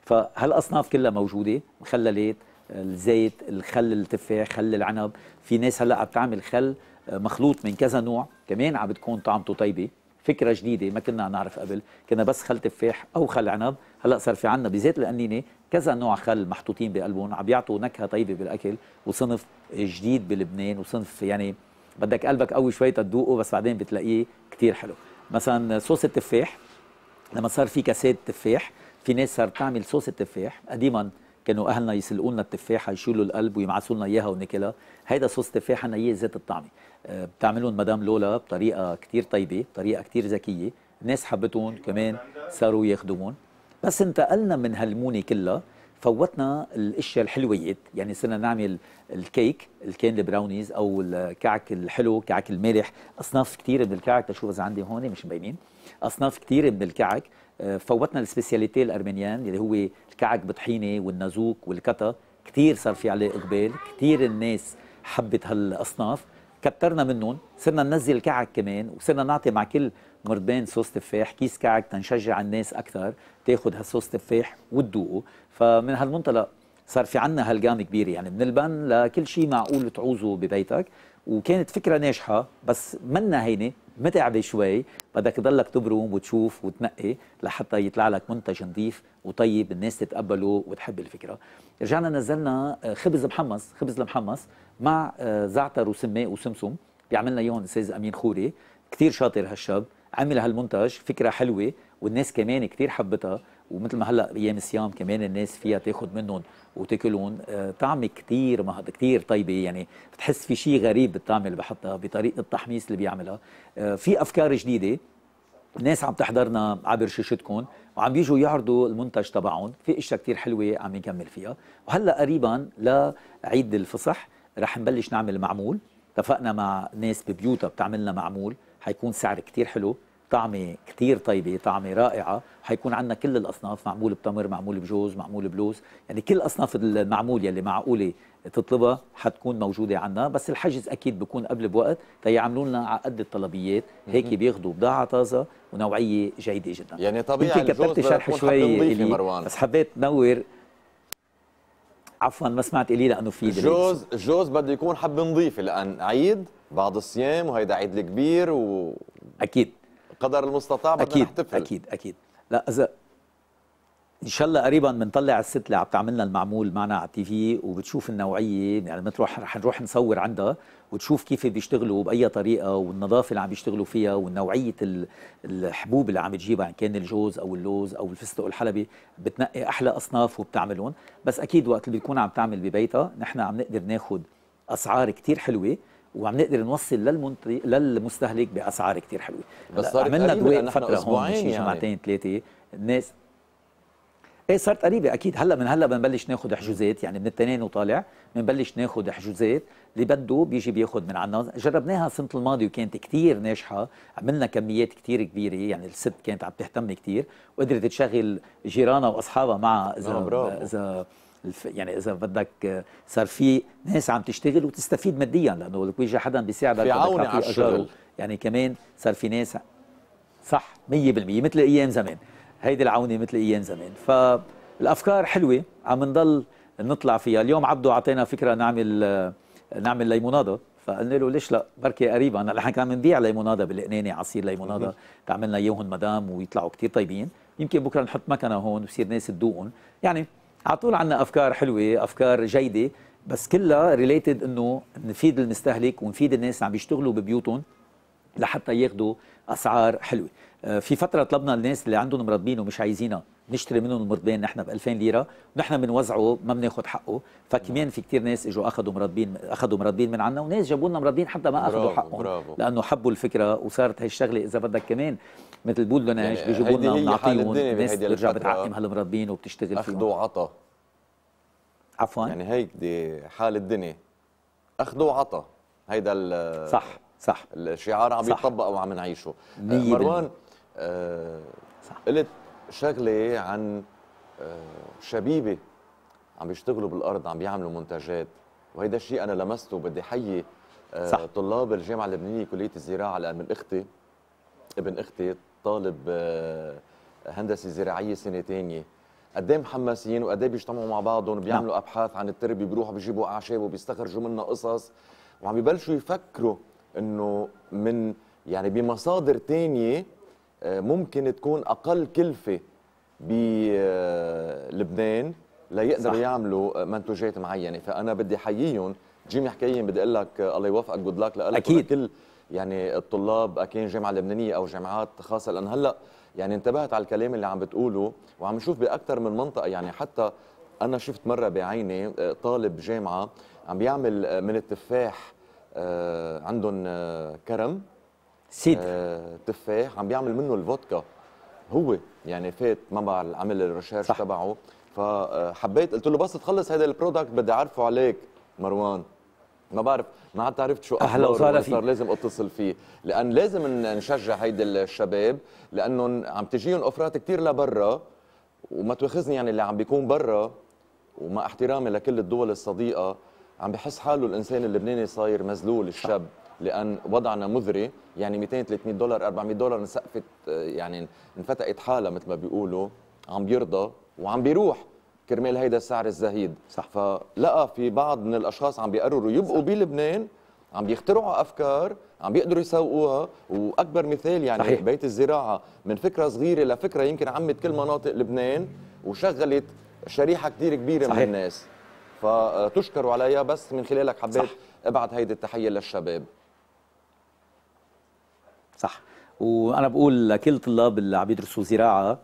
فهالاصناف كلها موجوده مخللات الزيت الخل التفاح خل العنب في ناس هلا عم تعمل خل آه، مخلوط من كذا نوع كمان عم بتكون طعمته طيبه فكره جديده ما كنا نعرف قبل كنا بس خل تفاح او خل عنب هلا صار في عندنا بزيت القنينه كذا نوع خل محطوطين بقلبهم عم بيعطوا نكهه طيبه بالاكل وصنف جديد بلبنان وصنف يعني بدك قلبك قوي شوي تدوقه بس بعدين بتلاقيه كثير حلو مثلا صوص التفاح لما صار في كاسات تفاح في ناس صارت تعمل صوص التفاح قديما كانوا اهلنا يسلقوا لنا التفاحه يشيلوا القلب ويمعسوا لنا اياها وناكلها هيدا صوص تفاحه نيه ذات الطعمه آه، بتعملهم مدام لولا بطريقه كثير طيبه بطريقه كثير ذكيه الناس حبتون كمان صاروا يخدمون بس انتقلنا من هالمونه كلها فوتنا الاشياء الحلويات يعني صرنا نعمل الكيك الكاندي براونيز او الكعك الحلو كعك المالح اصناف كثيره من الكعك تشوف اذا عندي هون مش مبينين اصناف كثيره من الكعك آه، فوتنا السبيسياليتي الارمينيان اللي هو كعك بطحينه والنازوك والكتا كثير صار في عليه اقبال كثير الناس حبت هالاصناف كترنا منهم صرنا ننزل كعك كمان وصرنا نعطي مع كل مربان صوص تفاح كيس كعك تنشجع الناس اكثر تاخذ هالصوص تفاح وتذوقه فمن هالمنطلق صار في عنا هالقام كبيره يعني من البن لكل شيء معقول تعوزه ببيتك وكانت فكره ناجحه بس منا هينه متعبه شوي بدك تضلك تبرم وتشوف وتنقي لحتى يطلع لك منتج نظيف وطيب الناس تتقبله وتحب الفكره رجعنا نزلنا آه، خبز محمص خبز المحمص مع آه، زعتر وسماء وسمسم بيعملنا اياهم الاستاذ امين خوري كثير شاطر هالشاب عمل هالمنتج فكره حلوه والناس كمان كثير حبتها ومثل ما هلا ايام الصيام كمان الناس فيها تاخذ منهم وتاكلهم آه، طعمه كثير كثير طيبه يعني بتحس في شيء غريب بالطعم اللي بحطها بطريقه التحميص اللي بيعملها آه، في افكار جديده الناس عم تحضرنا عبر شاشتكم وعم بيجوا يعرضوا المنتج تبعهم في اشياء كثير حلوه عم نكمل فيها وهلا قريبا لعيد الفصح رح نبلش نعمل معمول اتفقنا مع ناس ببيوتها بتعملنا معمول حيكون سعر كثير حلو طعمه كتير طيبه طعمه رائعه حيكون عندنا كل الاصناف معمول بتمر معمول بجوز معمول بلوز يعني كل اصناف المعمول يلي معقوله تطلبها حتكون موجوده عندنا بس الحجز اكيد بكون قبل بوقت تيعملوا لنا على قد الطلبيات هيك بياخذوا بضاعه طازه ونوعيه جيده جدا يعني طبيعي يمكن كتبت شرح شوي مروان بس حبيت نور عفوا ما سمعت الي لانه في جوز جوز بده يكون حب نظيف لان عيد بعد الصيام وهيدا عيد الكبير و اكيد قدر المستطاع بدنا اكيد نحتفل. اكيد اكيد لا اذا ان شاء الله قريبا بنطلع الست اللي عم تعملنا المعمول معنا على التي في وبتشوف النوعيه يعني بنروح رح نروح نصور عندها وتشوف كيف بيشتغلوا باي طريقه والنظافه اللي عم بيشتغلوا فيها والنوعيه الحبوب اللي عم تجيبها ان يعني كان الجوز او اللوز او الفستق الحلبي بتنقي احلى اصناف وبتعملهم بس اكيد وقت اللي بتكون عم تعمل ببيتها نحن عم نقدر ناخذ اسعار كثير حلوه وعم نقدر نوصل للمنتج للمستهلك باسعار كثير حلوه بس صارت عملنا دوي فتره هون شي يعني. جمعتين ثلاثه الناس ايه صارت قريبه اكيد هلا من هلا بنبلش ناخذ حجوزات يعني من التنين وطالع بنبلش ناخذ حجوزات اللي بده بيجي بياخذ من عنا جربناها السنه الماضيه وكانت كثير ناجحه عملنا كميات كثير كبيره يعني الست كانت عم تهتم كثير وقدرت تشغل جيرانها واصحابها مع اذا آه، اذا يعني اذا بدك آه، صار في ناس عم تشتغل وتستفيد ماديا لانه لو بيجي حدا بيساعدك في عوني على الشغل يعني كمان صار في ناس صح 100% مثل ايام زمان هيدي العونه مثل ايام زمان فالافكار حلوه عم نضل نطلع فيها اليوم عبده اعطينا فكره نعمل آه، نعمل ليموناده فقلنا له ليش لا بركي قريبا نحن كان بنبيع ليموناده بالقنانه عصير ليموناده تعملنا اياهم مدام ويطلعوا كثير طيبين يمكن بكره نحط مكنه هون وصير ناس تدوقهم يعني على طول عندنا افكار حلوه افكار جيده بس كلها ريليتد انه نفيد المستهلك ونفيد الناس اللي عم بيشتغلوا ببيوتهم لحتى ياخذوا اسعار حلوه آه، في فتره طلبنا الناس اللي عندهم مرضبين ومش عايزينها بنشتري منهم المرضين نحن ب 2000 ليره ونحن بنوزعه ما بناخذ حقه فكمان في كثير ناس اجوا اخذوا مرضين اخذوا مرضين من عنا وناس جابوا لنا مرضين حتى ما اخذوا حقهم برافو. لانه حبوا الفكره وصارت هي الشغله اذا بدك كمان مثل بول يعني بيجيبوا لنا بنعطيهم الناس بترجع بتعقم هالمرضين وبتشتغل فيهم اخذوا وعطى عفوا يعني هيك دي حال الدنيا اخذوا وعطى هيدا صح صح الشعار عم يطبق وعم نعيشه مروان آه صح. قلت شغله عن آه، شبيبه عم بيشتغلوا بالارض عم بيعملوا منتجات وهيدا الشيء انا لمسته بدي حيي آه، صح. طلاب الجامعه اللبنانيه كليه الزراعه لان من اختي ابن اختي طالب آه، هندسه زراعيه سنه ثانيه قد ايه محمسين وقد ايه بيجتمعوا مع بعضهم نعم. بيعملوا نعم. ابحاث عن التربيه بيروحوا بيجيبوا اعشاب وبيستخرجوا منها قصص وعم ببلشوا يفكروا انه من يعني بمصادر ثانيه آه، ممكن تكون اقل كلفه بلبنان آه، ليقدروا يعملوا آه، منتوجات معينه فانا بدي احييهم جيمي حكيم بدي اقول لك الله يوفقك جود لك لك اكيد كل يعني الطلاب اكين جامعه لبنانيه او جامعات خاصه لان هلا يعني انتبهت على الكلام اللي عم بتقوله وعم نشوف باكثر من منطقه يعني حتى انا شفت مره بعيني طالب جامعه عم بيعمل من التفاح عندهم كرم سيد آه، تفاح عم بيعمل منه الفودكا هو يعني فات ما بعرف عمل الريسيرش تبعه فحبيت قلت له بس تخلص هذا البرودكت بدي اعرفه عليك مروان ما بعرف ما عاد عرفت شو اهلا وسهلا فيك صار لازم اتصل فيه لان لازم نشجع هيدي الشباب لانهم عم تجيهم اوفرات كثير لبرا وما تواخذني يعني اللي عم بيكون برا ومع احترامي لكل الدول الصديقه عم بحس حاله الانسان اللبناني صاير مذلول الشاب لان وضعنا مذري يعني 200 300 دولار 400 دولار انسقفت آه، يعني انفتقت حالها مثل ما بيقولوا عم بيرضى وعم بيروح كرمال هيدا السعر الزهيد صح فلقى في بعض من الاشخاص عم بيقرروا يبقوا بلبنان عم بيخترعوا افكار عم بيقدروا يسوقوها واكبر مثال يعني صحيح. بيت الزراعه من فكره صغيره لفكره يمكن عمت كل مناطق لبنان وشغلت شريحه كثير كبيره صحيح. من الناس فتشكروا عليها بس من خلالك حبيت ابعت هيدي التحيه للشباب صح وانا بقول لكل طلاب اللي عم يدرسوا زراعه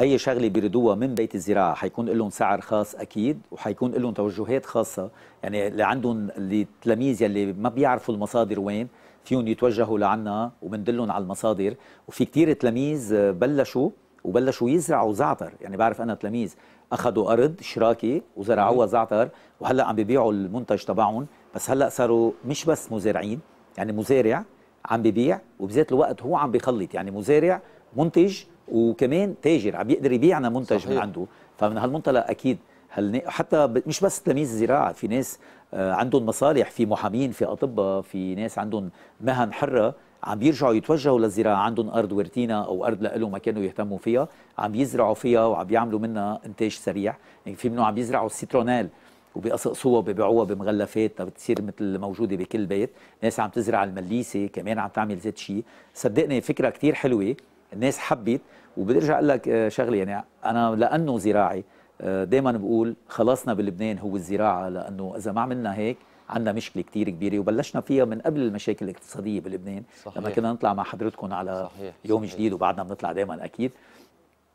اي شغله بيردوها من بيت الزراعه حيكون لهم سعر خاص اكيد وحيكون لهم توجهات خاصه يعني اللي عندهم التلاميذ يلي ما بيعرفوا المصادر وين فيهم يتوجهوا لعنا وبندلهم على المصادر وفي كثير تلاميذ بلشوا وبلشوا يزرعوا زعتر يعني بعرف انا تلاميذ اخذوا ارض شراكي وزرعوها زعتر وهلا عم بيبيعوا المنتج تبعهم بس هلا صاروا مش بس مزارعين يعني مزارع عم ببيع وبذات الوقت هو عم بيخلط يعني مزارع منتج وكمان تاجر عم بيقدر يبيعنا منتج صحيح. من عنده فمن هالمنطلق اكيد هل حتى مش بس تلاميذ الزراعه في ناس آه، عندهم مصالح في محامين في اطباء في ناس عندهم مهن حره عم بيرجعوا يتوجهوا للزراعه عندهم ارض ورتينا او ارض لهم ما كانوا يهتموا فيها عم يزرعوا فيها وعم يعملوا منها انتاج سريع يعني في منهم عم يزرعوا السيترونال وبقصقصوها وبيبيعوها بمغلفات بتصير مثل موجوده بكل بيت، ناس عم تزرع المليسه كمان عم تعمل ذات شيء، صدقني فكره كثير حلوه، الناس حبت وبرجع اقول لك آه، شغله يعني انا لانه زراعي آه، دائما بقول خلاصنا بلبنان هو الزراعه لانه اذا ما عملنا هيك عندنا مشكله كثير كبيره وبلشنا فيها من قبل المشاكل الاقتصاديه بلبنان صحيح. لما كنا نطلع مع حضرتكم على صحيح. يوم صحيح. جديد وبعدنا بنطلع دائما اكيد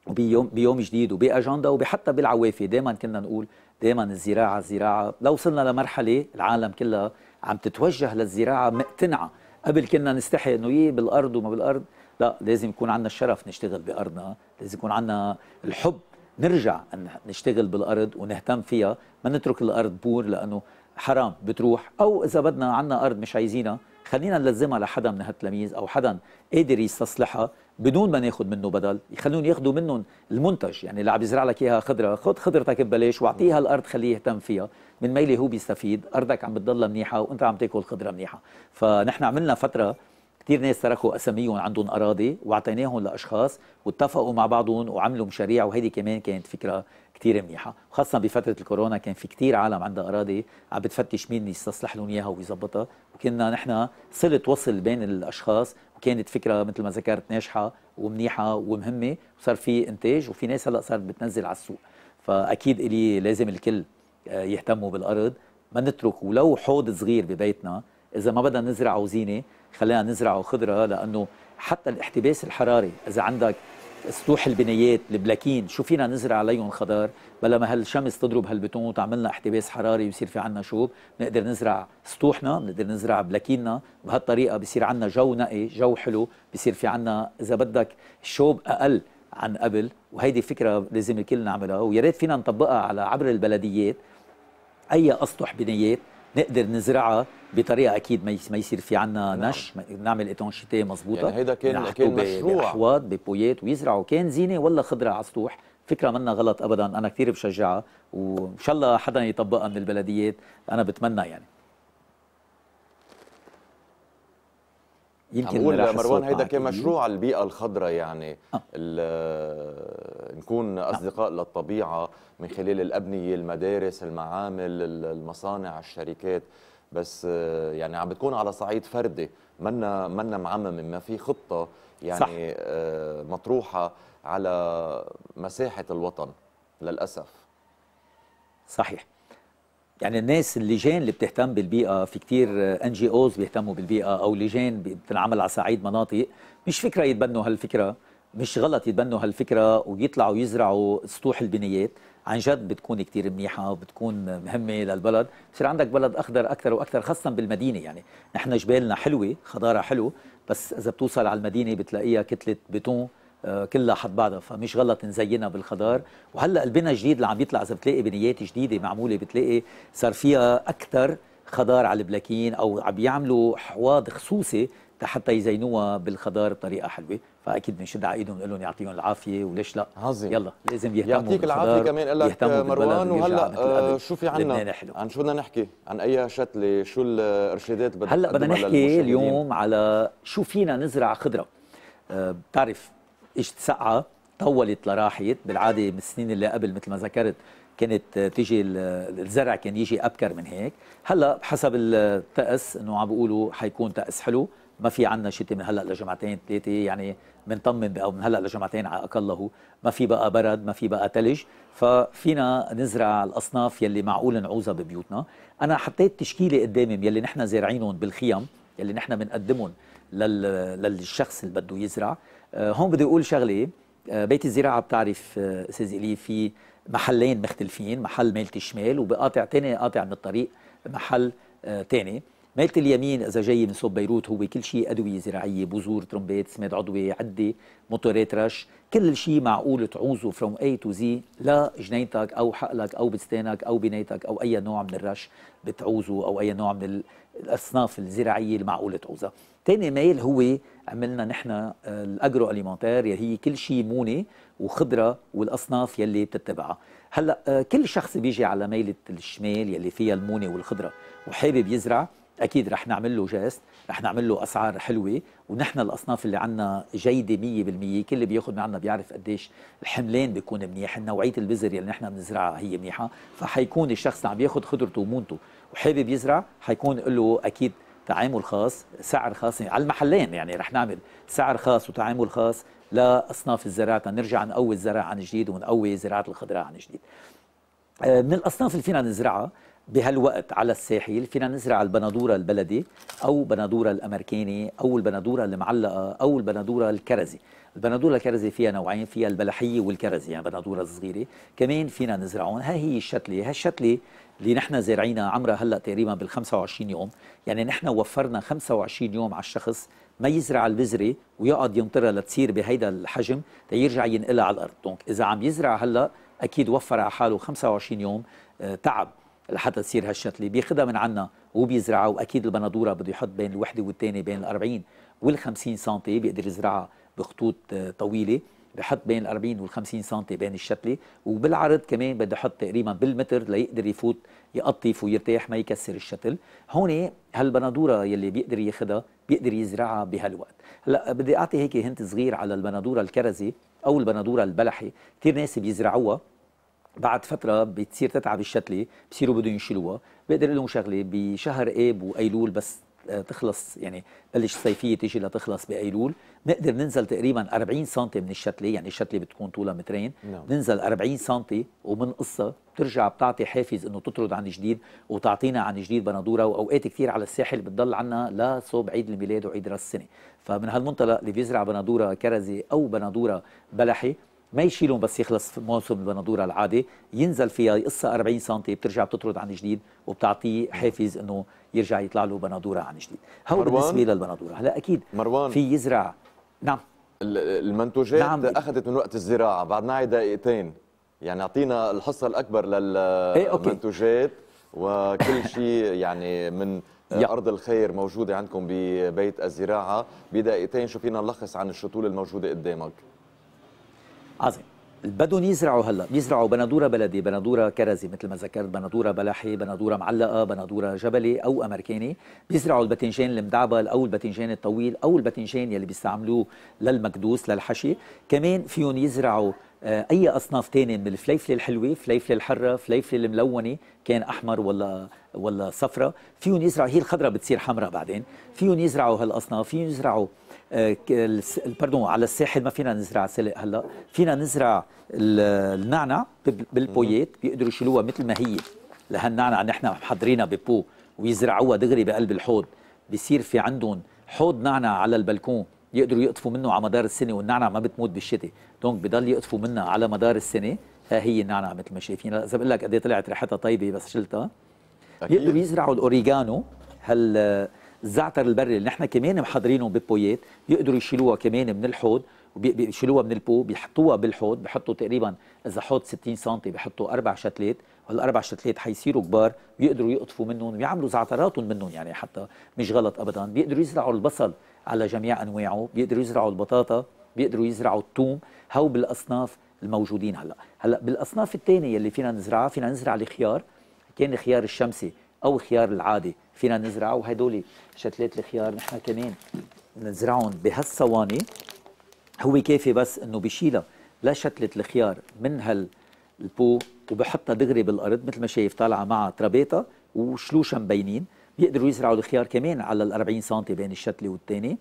بيوم بيوم جديد وباجنده وحتى بالعوافي دائما كنا نقول دائما الزراعه الزراعه لو وصلنا لمرحله العالم كلها عم تتوجه للزراعه مقتنعه قبل كنا نستحي انه ايه بالارض وما بالارض لا لازم يكون عندنا الشرف نشتغل بارضنا لازم يكون عندنا الحب نرجع نشتغل بالارض ونهتم فيها ما نترك الارض بور لانه حرام بتروح او اذا بدنا عندنا ارض مش عايزينها خلينا نلزمها لحدا من هالتلاميذ او حدا قادر يستصلحها بدون ما ناخذ منه بدل يخلون ياخذوا منهم المنتج يعني اللي عم يزرع لك اياها خضره خذ خضرتك ببلاش واعطيها الارض خليه يهتم فيها من ميلي هو بيستفيد ارضك عم بتضلها منيحه وانت عم تاكل خضره منيحه فنحن عملنا فتره كثير ناس تركوا اساميهم عندهم اراضي واعطيناهم لاشخاص واتفقوا مع بعضهم وعملوا مشاريع وهيدي كمان كانت فكره كتير منيحه خاصه بفتره الكورونا كان في كتير عالم عندها اراضي عم بتفتش مين يستصلح لهم اياها ويظبطها وكنا نحن صله وصل بين الاشخاص وكانت فكره مثل ما ذكرت ناجحه ومنيحه ومهمه وصار في انتاج وفي ناس هلا صارت بتنزل على السوق فاكيد الي لازم الكل آه، يهتموا بالارض ما نترك ولو حوض صغير ببيتنا اذا ما بدنا نزرعه زينه خلينا نزرعه خضره لانه حتى الاحتباس الحراري اذا عندك سطوح البنايات البلاكين شو فينا نزرع عليهم خضار بلا ما هالشمس تضرب هالبتون وتعمل لنا احتباس حراري ويصير في عنا شوب نقدر نزرع سطوحنا بنقدر نزرع بلاكيننا بهالطريقه بصير عنا جو نقي جو حلو بصير في عنا اذا بدك شوب اقل عن قبل وهيدي فكره لازم الكل نعملها ويا ريت فينا نطبقها على عبر البلديات اي اسطح بنايات نقدر نزرعها بطريقه اكيد ما يصير في عنا نعم. نش نعمل اتونشيتي مظبوطه يعني هيدا كان كان مشروع باحواض ببويات ويزرعوا كان زينه ولا خضره على السطوح فكره منا غلط ابدا انا كثير بشجعها وان شاء الله حدا يطبقها من البلديات انا بتمنى يعني يمكن نقول مروان هيدا كمشروع البيئه الخضراء يعني آه. نكون اصدقاء آه. للطبيعه من خلال الابنيه المدارس المعامل المصانع الشركات بس آه، يعني عم بتكون على صعيد فردي منا منا معمم ما في خطه يعني صح. آه، مطروحه على مساحه الوطن للاسف صحيح يعني الناس اللجان اللي بتهتم بالبيئه في كتير ان جي اوز بيهتموا بالبيئه او لجان بتنعمل على صعيد مناطق مش فكره يتبنوا هالفكره مش غلط يتبنوا هالفكره ويطلعوا يزرعوا سطوح البنايات عن جد بتكون كتير منيحه وبتكون مهمه للبلد بصير عندك بلد اخضر اكثر واكثر خاصه بالمدينه يعني نحن جبالنا حلوه خضارها حلو بس اذا بتوصل على المدينه بتلاقيها كتله بتون كلها حد بعضها فمش غلط نزينها بالخضار وهلا البنا الجديد اللي عم يطلع اذا بتلاقي بنيات جديده معموله بتلاقي صار فيها اكثر خضار على البلاكين او عم بيعملوا حواض خصوصي حتى يزينوها بالخضار بطريقه حلوه فاكيد بنشد على ايدهم نقول لهم يعطيهم العافيه وليش لا عظيم يلا لازم يهتموا يعطيك العافيه كمان لك مروان وهلا آه، شو في عنا عن شو بدنا نحكي عن اي شتله شو الارشادات بدنا هلا بدنا نحكي اليوم على شو فينا نزرع خضره آه، بتعرف اجت سقعه طولت لراحت بالعاده بالسنين اللي قبل مثل ما ذكرت كانت تيجي الزرع كان يجي ابكر من هيك هلا بحسب الطقس انه عم بيقولوا حيكون طقس حلو ما في عنا شتي من هلا لجمعتين ثلاثه يعني بنطمن او من هلا لجمعتين على اقله ما في بقى برد ما في بقى ثلج ففينا نزرع الاصناف يلي معقول نعوزها ببيوتنا انا حطيت تشكيله قدامهم يلي نحن زارعينهم بالخيم يلي نحن بنقدمهم للشخص اللي بده يزرع آه، هون بدي اقول شغله آه، بيت الزراعه بتعرف استاذ آه، الي في محلين مختلفين محل ميله الشمال وبقاطع تاني قاطع من الطريق محل تاني ميله اليمين اذا جاي من صوب بيروت هو كل شيء ادويه زراعيه بذور ترمبات سماد عضوي عده موتورات رش كل شيء معقول تعوزه فروم اي تو زي لجنينتك او حقلك او بستانك او بنايتك او اي نوع من الرش بتعوزه او اي نوع من الاصناف الزراعيه المعقول تعوزها تاني ميل هو عملنا نحن آه، الاجرو اليمونتير هي كل شيء مونه وخضره والاصناف يلي بتتبعها هلا آه، كل شخص بيجي على ميله الشمال يلي فيها المونه والخضره وحابب يزرع اكيد رح نعمل له جاست رح نعمل له اسعار حلوه ونحن الاصناف اللي عندنا جيده 100% كل اللي بياخذ من عندنا بيعرف قديش الحملان بيكون منيح نوعيه البذر اللي نحن بنزرعها هي منيحه فحيكون الشخص عم بياخذ خضرته ومونته وحابب يزرع حيكون له اكيد تعامل خاص سعر خاص يعني على المحلين يعني رح نعمل سعر خاص وتعامل خاص لاصناف الزراعه نرجع نقوي الزراعه عن جديد ونقوي زراعه الخضراء عن جديد آه، من الاصناف اللي فينا نزرعها بهالوقت على الساحل فينا نزرع البندورة البلدي أو بندورة الأمريكاني أو البندورة المعلقة أو البندورة الكرزي البندورة الكرزي فيها نوعين فيها البلحية والكرزي يعني بندورة صغيرة كمان فينا نزرعهم ها هي الشتلة هالشتلة اللي نحن زارعينها عمرها هلا تقريبا بال 25 يوم، يعني نحن وفرنا 25 يوم على الشخص ما يزرع البذره ويقعد ينطرها لتصير بهيدا الحجم ليرجع ينقلها على الارض، دونك اذا عم يزرع هلا اكيد وفر على حاله 25 يوم آه، تعب لحتى تصير هالشتله، بياخذها من عنا وبيزرعها واكيد البندوره بده يحط بين الوحده والثانيه بين ال 40 وال 50 سم بيقدر يزرعها بخطوط آه، طويله بحط بين 40 وال 50 سم بين الشتله وبالعرض كمان بدي احط تقريبا بالمتر ليقدر يفوت يقطف ويرتاح ما يكسر الشتل هون هالبندوره يلي بيقدر ياخذها بيقدر يزرعها بهالوقت هلا بدي اعطي هيك هنت صغير على البندوره الكرزي او البندوره البلحي كثير ناس بيزرعوها بعد فترة بتصير تتعب الشتلة بصيروا بدهم يشيلوها بقدر لهم شغلة بشهر آب وأيلول بس تخلص يعني بلش الصيفية تيجي لتخلص بأيلول نقدر ننزل تقريبا 40 سم من الشتلة يعني الشتلة بتكون طولها مترين نعم. ننزل 40 سم قصة بترجع بتعطي حافز انه تطرد عن جديد وتعطينا عن جديد بندوره واوقات كثير على الساحل بتضل عنا لصوب عيد الميلاد وعيد راس السنه فمن هالمنطلق اللي بيزرع بندوره كرزي او بندوره بلحي ما يشيلهم بس يخلص موسم البندوره العادي ينزل فيها يقصها 40 سم بترجع بتطرد عن جديد وبتعطيه نعم. حافز انه يرجع يطلع له بندوره عن جديد هو بالنسبه للبندوره هلا اكيد مروان في يزرع نعم المنتوجات نعم اخذت من وقت الزراعه بعد نعي دقيقتين يعني اعطينا الحصه الاكبر للمنتوجات إيه، وكل شيء يعني من يا. ارض الخير موجوده عندكم ببيت الزراعه بدقيقتين شو فينا نلخص عن الشطول الموجوده قدامك عظيم بدهم يزرعوا هلا بيزرعوا بندوره بلدي بندوره كرزي مثل ما ذكرت بندوره بلحي بندوره معلقه بندوره جبلي او امريكاني بيزرعوا الباذنجان المدعبل او الباذنجان الطويل او الباذنجان يلي بيستعملوه للمكدوس للحشي كمان فيهم يزرعوا آه، اي اصناف ثانيه من الفليفله الحلوه فليفله الحره فليفله الملونه كان احمر ولا ولا صفرة فيهم يزرعوا هي الخضره بتصير حمراء بعدين فيهم يزرعوا هالاصناف فيهم يزرعوا باردون آه، على الساحل ما فينا نزرع سلق هلا فينا نزرع النعنع بالبويات بيقدروا يشيلوها مثل ما هي لهالنعنع نحن محضرينها ببو ويزرعوها دغري بقلب الحوض بصير في عندهم حوض نعنع على البلكون يقدروا يقطفوا منه على مدار السنه والنعنع ما بتموت بالشتاء دونك بضل يقطفوا منها على مدار السنه ها هي النعنع مثل ما شايفين اذا بقول لك قد إيه طلعت ريحتها طيبه بس شلتها يقدروا يزرعوا الاوريجانو هال الزعتر البري اللي نحن كمان محضرينه ببويات يقدروا يشيلوها كمان من الحوض بيشيلوها من البو بيحطوها بالحوض بحطوا تقريبا اذا حوض 60 سم بحطوا اربع شتلات الاربع شتلات حيصيروا كبار بيقدروا يقطفوا منهم ويعملوا زعتراتهم منهم يعني حتى مش غلط ابدا بيقدروا يزرعوا البصل على جميع انواعه بيقدروا يزرعوا البطاطا بيقدروا يزرعوا الثوم هو بالاصناف الموجودين هلا هلا بالاصناف الثانيه اللي فينا نزرعها فينا نزرع الخيار كان الخيار الشمسي او خيار العادي فينا نزرعه وهدول شتلات الخيار نحن كمان نزرعهم بهالصواني هو كافي بس انه بشيلها لشتله الخيار من هالبو وبحطها دغري بالارض مثل ما شايف طالعه مع ترابيطه وشلوشا مبينين بيقدروا يزرعوا الخيار كمان على ال 40 سم بين الشتله والثاني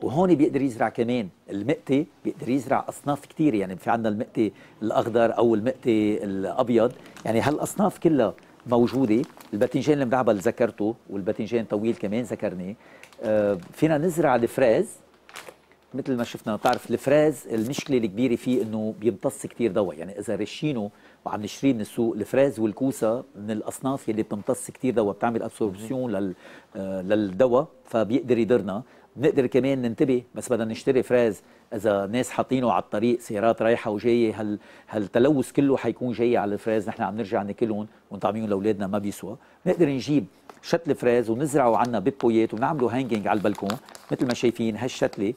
وهون بيقدر يزرع كمان المقتي بيقدر يزرع اصناف كثير يعني في عندنا المقتي الاخضر او المقتي الابيض يعني هالاصناف كلها موجوده الباذنجان المدعبل ذكرته والباذنجان طويل كمان ذكرناه فينا نزرع الفراز مثل ما شفنا بتعرف الفراز المشكله الكبيره فيه انه بيمتص كثير دواء يعني اذا رشينه وعم نشتريه من السوق الفراز والكوسه من الاصناف يلي بتمتص كثير دواء بتعمل ابسوربسيون لل آه، للدواء فبيقدر يضرنا نقدر كمان ننتبه بس بدنا نشتري فراز اذا ناس حاطينه على الطريق سيارات رايحه وجايه هال هالتلوث كله حيكون جاي على الفراز نحن عم نرجع ناكلهم ونطعميهم لاولادنا ما بيسوى نقدر نجيب شتل فراز ونزرعه عنا ببويات ونعمله هانجينج على البلكون مثل ما شايفين هالشتله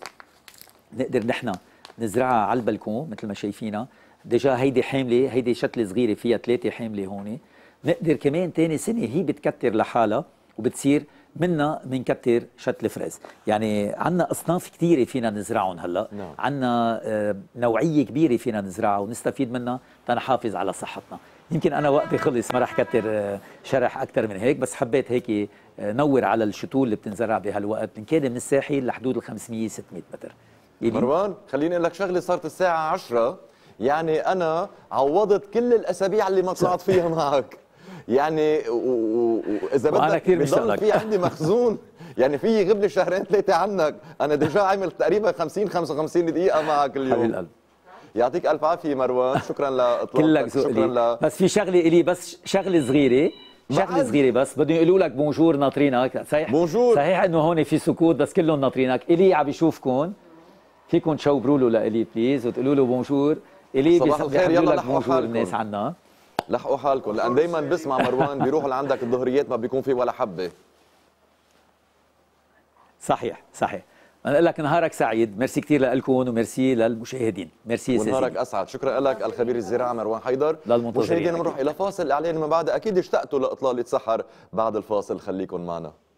نقدر نحن نزرعها على البلكون مثل ما شايفينها ديجا هيدي حامله هيدي شتله صغيره فيها ثلاثه حامله هون نقدر كمان ثاني سنه هي بتكتر لحالها وبتصير منا بنكتر شتل فريز يعني عندنا اصناف كثيره فينا نزرعهم هلا نعم. عندنا آه، نوعيه كبيره فينا نزرعها ونستفيد منها تنحافظ على صحتنا يمكن انا وقتي خلص ما رح كتر آه، شرح اكثر من هيك بس حبيت هيك آه، نور على الشتول اللي بتنزرع بهالوقت من كان من الساحل لحدود ال 500 600 متر مروان خليني اقول لك شغله صارت الساعه 10 يعني انا عوضت كل الاسابيع اللي ما طلعت فيها معك يعني واذا بدك كثير بضل في عندي مخزون يعني في يغيب شهرين ثلاثه عنك انا ديجا عامل تقريبا 50 55 دقيقه معك اليوم حبيب القلب يعطيك الف عافيه مروان شكرا لاطلاقك شكرا ل... بس في شغله الي بس شغله صغيره شغله صغيره بس بدهم يقولوا لك بونجور ناطرينك صحيح بونجور صحيح انه هون في سكوت بس كلهم ناطرينك الي عم يشوفكم فيكم تشوبروا له لالي بليز وتقولوا له بونجور الي صباح الخير يلا لك الناس عنا لحقوا حالكم لان دائما بسمع مروان بيروحوا لعندك الظهريات ما بيكون في ولا حبه صحيح صحيح انا اقول لك نهارك سعيد ميرسي كثير لكم وميرسي للمشاهدين ميرسي ونهارك اسعد شكرا لك الخبير الزراعه مروان حيدر للمنتظرين مشاهدينا بنروح الى فاصل اعلان من بعد اكيد اشتقتوا لاطلاله سحر بعد الفاصل خليكم معنا